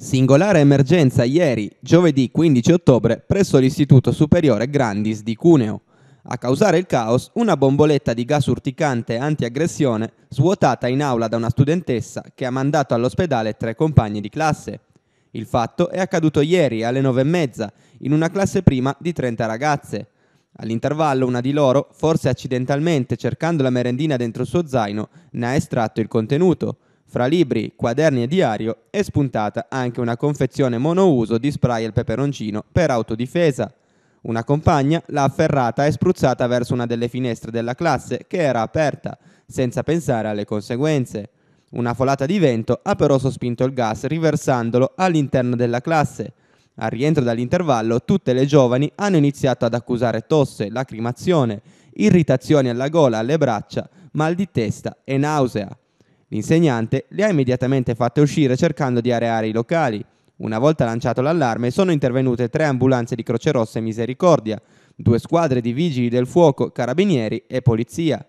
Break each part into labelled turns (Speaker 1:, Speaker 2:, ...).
Speaker 1: Singolare emergenza ieri, giovedì 15 ottobre, presso l'Istituto Superiore Grandis di Cuneo. A causare il caos, una bomboletta di gas urticante antiaggressione svuotata in aula da una studentessa che ha mandato all'ospedale tre compagni di classe. Il fatto è accaduto ieri alle nove e mezza, in una classe prima di 30 ragazze. All'intervallo una di loro, forse accidentalmente cercando la merendina dentro il suo zaino, ne ha estratto il contenuto – fra libri, quaderni e diario è spuntata anche una confezione monouso di spray al peperoncino per autodifesa. Una compagna l'ha afferrata e spruzzata verso una delle finestre della classe che era aperta, senza pensare alle conseguenze. Una folata di vento ha però sospinto il gas riversandolo all'interno della classe. Al rientro dall'intervallo tutte le giovani hanno iniziato ad accusare tosse, lacrimazione, irritazioni alla gola, alle braccia, mal di testa e nausea. L'insegnante le ha immediatamente fatte uscire cercando di areare i locali. Una volta lanciato l'allarme sono intervenute tre ambulanze di Croce Rossa e Misericordia, due squadre di vigili del fuoco, carabinieri e polizia.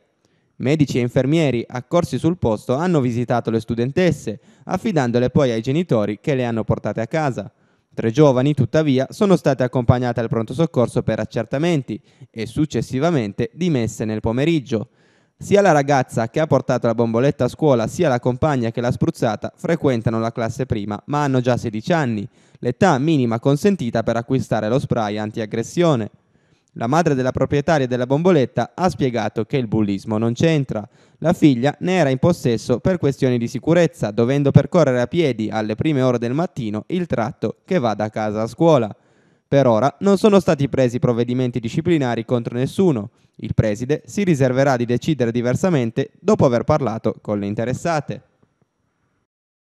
Speaker 1: Medici e infermieri accorsi sul posto hanno visitato le studentesse, affidandole poi ai genitori che le hanno portate a casa. Tre giovani, tuttavia, sono state accompagnate al pronto soccorso per accertamenti e successivamente dimesse nel pomeriggio. Sia la ragazza che ha portato la bomboletta a scuola, sia la compagna che l'ha spruzzata frequentano la classe prima, ma hanno già 16 anni, l'età minima consentita per acquistare lo spray antiaggressione. La madre della proprietaria della bomboletta ha spiegato che il bullismo non c'entra. La figlia ne era in possesso per questioni di sicurezza, dovendo percorrere a piedi alle prime ore del mattino il tratto che va da casa a scuola. Per ora non sono stati presi provvedimenti disciplinari contro nessuno. Il preside si riserverà di decidere diversamente dopo aver parlato con le interessate.